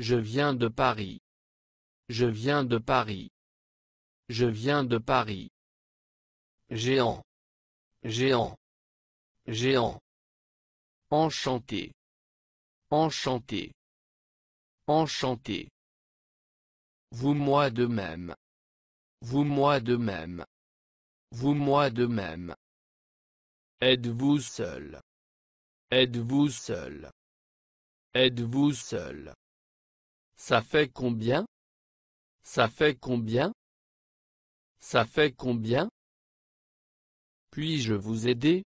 Je viens de Paris. Je viens de Paris. Je viens de Paris. Géant. Géant. Géant. Enchanté. Enchanté. Enchanté. Vous moi de même. Vous moi de même. Vous moi de même. Êtes-vous seul Êtes-vous seul Êtes-vous seul ça fait combien Ça fait combien Ça fait combien Puis-je vous aider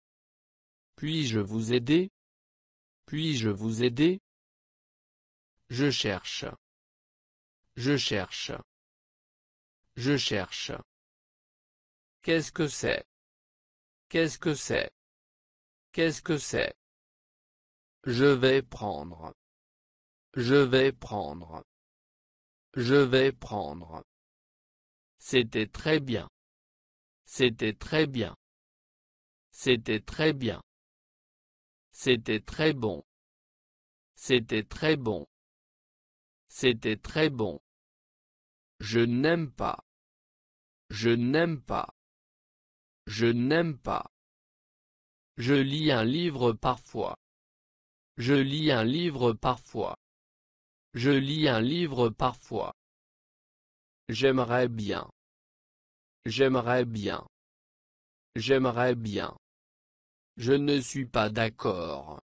Puis-je vous aider Puis-je vous aider Je cherche. Je cherche. Je cherche. Qu'est-ce que c'est Qu'est-ce que c'est Qu'est-ce que c'est Je vais prendre. Je vais prendre. Je vais prendre. C'était très bien. C'était très bien. C'était très bien. C'était très bon. C'était très bon. C'était très bon. Je n'aime pas. Je n'aime pas. Je n'aime pas. Je lis un livre parfois. Je lis un livre parfois. Je lis un livre parfois. J'aimerais bien. J'aimerais bien. J'aimerais bien. Je ne suis pas d'accord.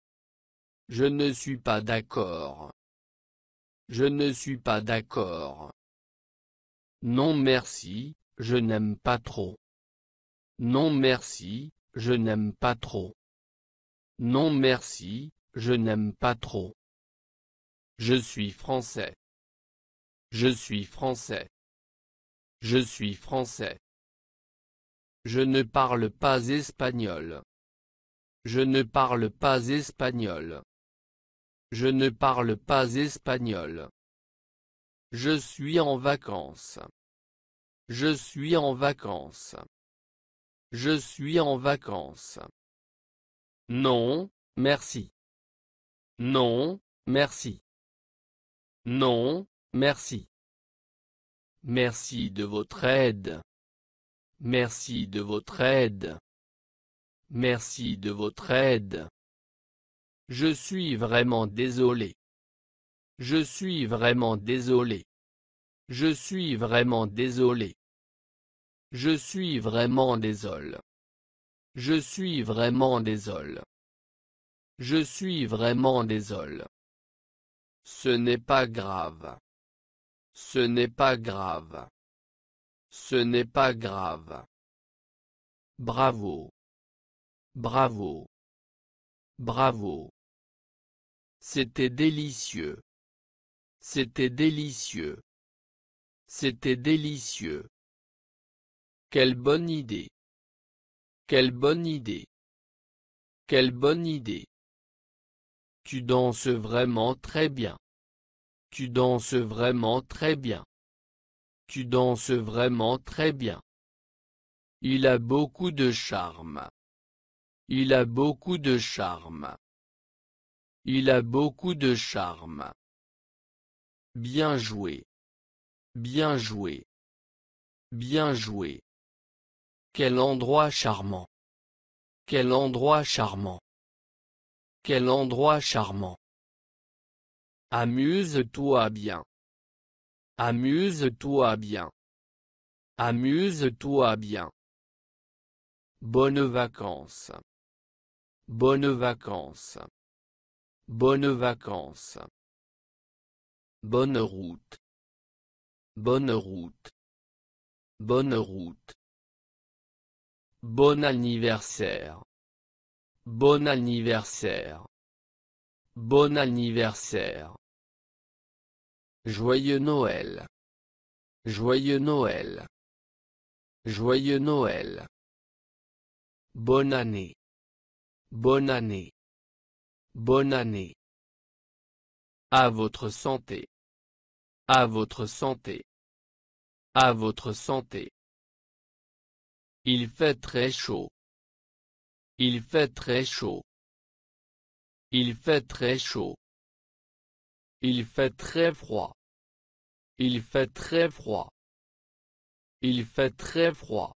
Je ne suis pas d'accord. Je ne suis pas d'accord. Non merci, je n'aime pas trop. Non merci, je n'aime pas trop. Non merci, je n'aime pas trop. Je suis français. Je suis français. Je suis français. Je ne parle pas espagnol. Je ne parle pas espagnol. Je ne parle pas espagnol. Je suis en vacances. Je suis en vacances. Je suis en vacances. Non, merci. Non, merci. Non, merci. Merci de votre aide. Merci de votre aide. Merci de votre aide. Je suis vraiment désolé. Je suis vraiment désolé. Je suis vraiment désolé. Je suis vraiment désolé. Je suis vraiment désolé. Je suis vraiment désolé. Ce n'est pas grave. Ce n'est pas grave. Ce n'est pas grave. Bravo. Bravo. Bravo. C'était délicieux. C'était délicieux. C'était délicieux. Quelle bonne idée. Quelle bonne idée. Quelle bonne idée. Tu danses vraiment très bien. Tu danses vraiment très bien. Tu danses vraiment très bien. Il a beaucoup de charme. Il a beaucoup de charme. Il a beaucoup de charme. Bien joué. Bien joué. Bien joué. Quel endroit charmant. Quel endroit charmant. Quel endroit charmant Amuse-toi bien. Amuse-toi bien. Amuse-toi bien. Bonnes vacances. Bonnes vacances. Bonnes vacances. Bonne route. Bonne route. Bonne route. Bon anniversaire. Bon anniversaire. Bon anniversaire. Joyeux Noël. Joyeux Noël. Joyeux Noël. Bonne année. Bonne année. Bonne année. À votre santé. À votre santé. À votre santé. Il fait très chaud. Il fait très chaud. Il fait très chaud. Il fait très froid. Il fait très froid. Il fait très froid.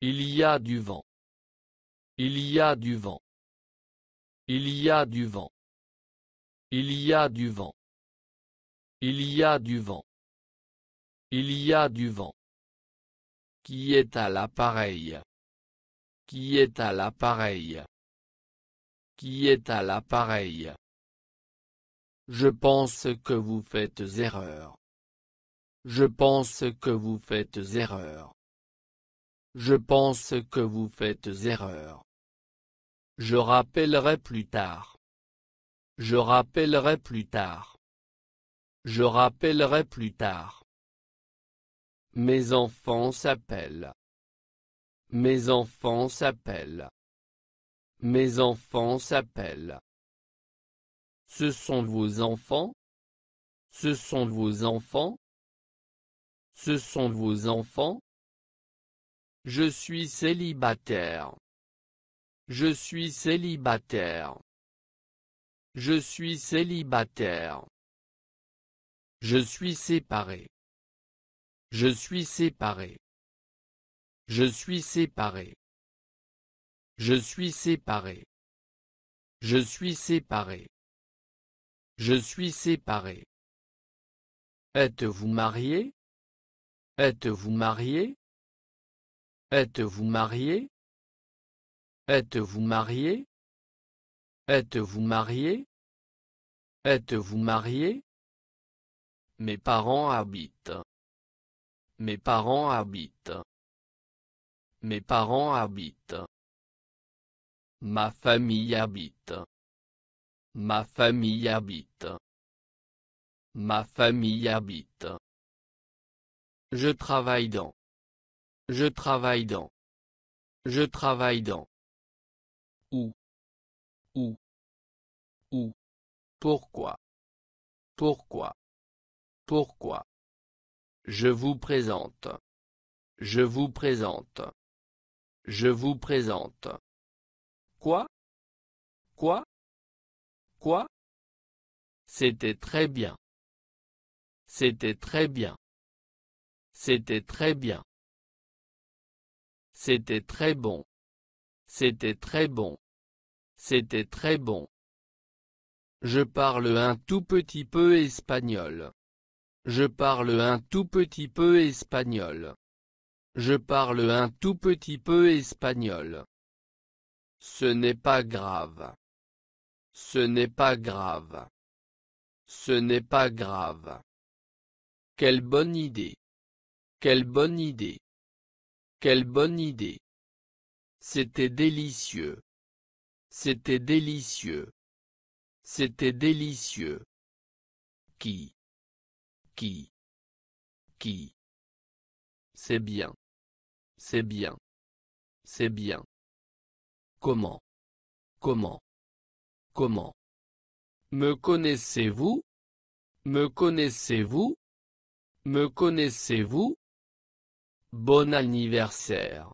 Il y a du vent. Il y a du vent. Il y a du vent. Il y a du vent. Il y a du vent. Il y a du vent. Qui est à l'appareil qui est à l'appareil Qui est à l'appareil Je pense que vous faites erreur. Je pense que vous faites erreur. Je pense que vous faites erreur. Je rappellerai plus tard. Je rappellerai plus tard. Je rappellerai plus tard. Mes enfants s'appellent. Mes enfants s'appellent. Mes enfants s'appellent. Ce sont vos enfants Ce sont vos enfants Ce sont vos enfants Je suis célibataire. Je suis célibataire. Je suis célibataire. Je suis séparé. Je suis séparé. Je suis séparé. Je suis séparé. Je suis séparé. Je suis séparé. Êtes-vous marié Êtes-vous marié Êtes-vous marié Êtes-vous marié Êtes-vous marié Êtes-vous marié Mes parents habitent. Mes parents habitent. Mes parents habitent. Ma famille habite. Ma famille habite. Ma famille habite. Je travaille dans. Je travaille dans. Je travaille dans. Où Où Où Pourquoi Pourquoi Pourquoi Je vous présente. Je vous présente. Je vous présente. Quoi Quoi Quoi C'était très bien. C'était très bien. C'était très bien. C'était très bon. C'était très bon. C'était très bon. Je parle un tout petit peu espagnol. Je parle un tout petit peu espagnol. Je parle un tout petit peu espagnol. Ce n'est pas grave. Ce n'est pas grave. Ce n'est pas grave. Quelle bonne idée. Quelle bonne idée. Quelle bonne idée. C'était délicieux. C'était délicieux. C'était délicieux. Qui Qui Qui C'est bien. C'est bien. C'est bien. Comment Comment Comment Me connaissez-vous Me connaissez-vous Me connaissez-vous Bon anniversaire.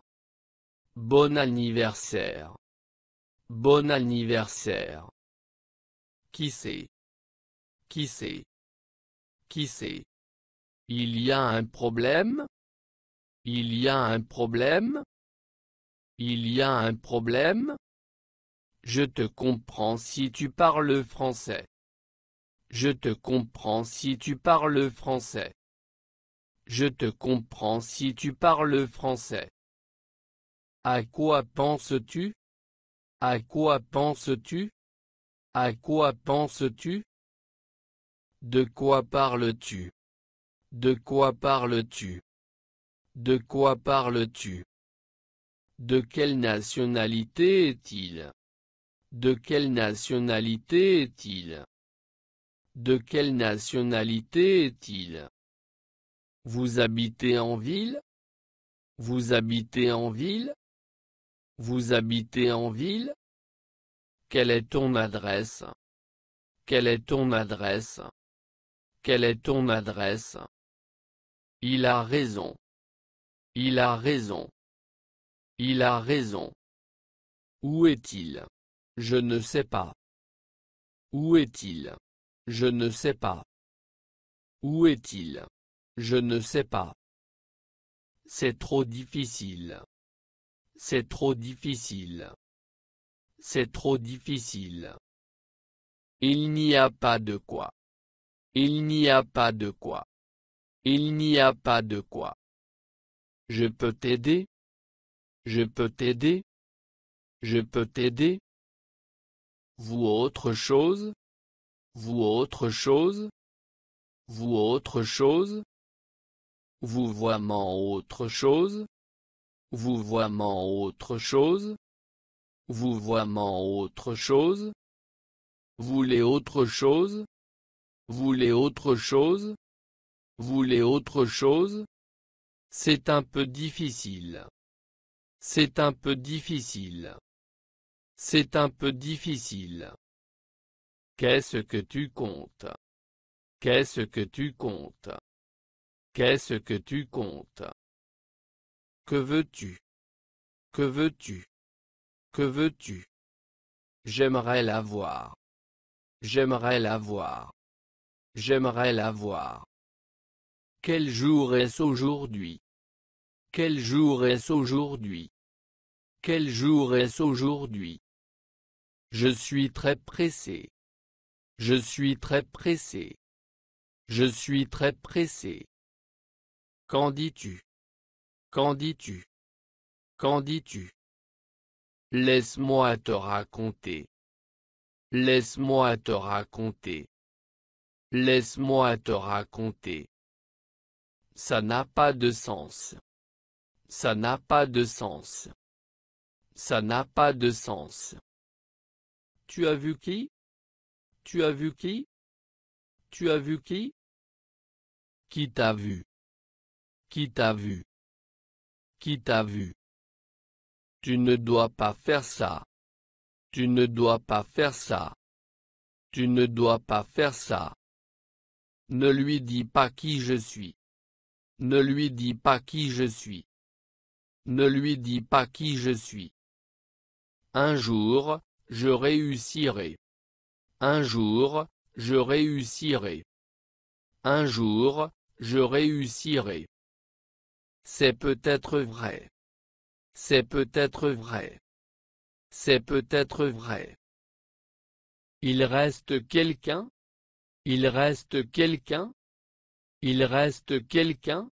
Bon anniversaire. Bon anniversaire. Qui c'est Qui c'est Qui c'est Il y a un problème il y a un problème Il y a un problème Je te comprends si tu parles français. Je te comprends si tu parles français. Je te comprends si tu parles français. À quoi penses-tu À quoi penses-tu À quoi penses-tu De quoi parles-tu De quoi parles-tu de quoi parles-tu De quelle nationalité est-il De quelle nationalité est-il De quelle nationalité est-il Vous habitez en ville Vous habitez en ville Vous habitez en ville Quelle est ton adresse Quelle est ton adresse Quelle est ton adresse Il a raison. Il a raison. Il a raison. Où est-il Je ne sais pas. Où est-il Je ne sais pas. Où est-il Je ne sais pas. C'est trop difficile. C'est trop difficile. C'est trop difficile. Il n'y a pas de quoi. Il n'y a pas de quoi. Il n'y a pas de quoi. Je peux t'aider. Je peux t'aider. Je peux t'aider. Vous autre chose. Vous autre chose. Vous autre chose. Vous vraiment autre chose. Vous vraiment autre chose. Vous vraiment autre chose. Voulez autre chose. Voulez autre chose. Voulez autre chose. C'est un peu difficile. C'est un peu difficile. C'est un peu difficile. Qu'est-ce que tu comptes Qu'est-ce que tu comptes Qu'est-ce que tu comptes Que veux-tu Que veux-tu Que veux-tu J'aimerais la voir. J'aimerais la voir. J'aimerais la voir. Quel jour est-ce aujourd'hui Quel jour est-ce aujourd'hui Quel jour est-ce aujourd'hui Je suis très pressé. Je suis très pressé. Je suis très pressé. Qu'en dis-tu Qu'en dis-tu Qu'en dis-tu Laisse-moi te raconter. Laisse-moi te raconter. Laisse-moi te raconter. Ça n'a pas de sens. Ça n'a pas de sens. Ça n'a pas de sens. Tu as vu qui Tu as vu qui Tu as vu qui Qui t'a vu Qui t'a vu Qui t'a vu Tu ne dois pas faire ça. Tu ne dois pas faire ça. Tu ne dois pas faire ça. Ne lui dis pas qui je suis. Ne lui dis pas qui je suis. Ne lui dis pas qui je suis. Un jour, je réussirai. Un jour, je réussirai. Un jour, je réussirai. C'est peut-être vrai. C'est peut-être vrai. C'est peut-être vrai. Il reste quelqu'un Il reste quelqu'un il reste quelqu'un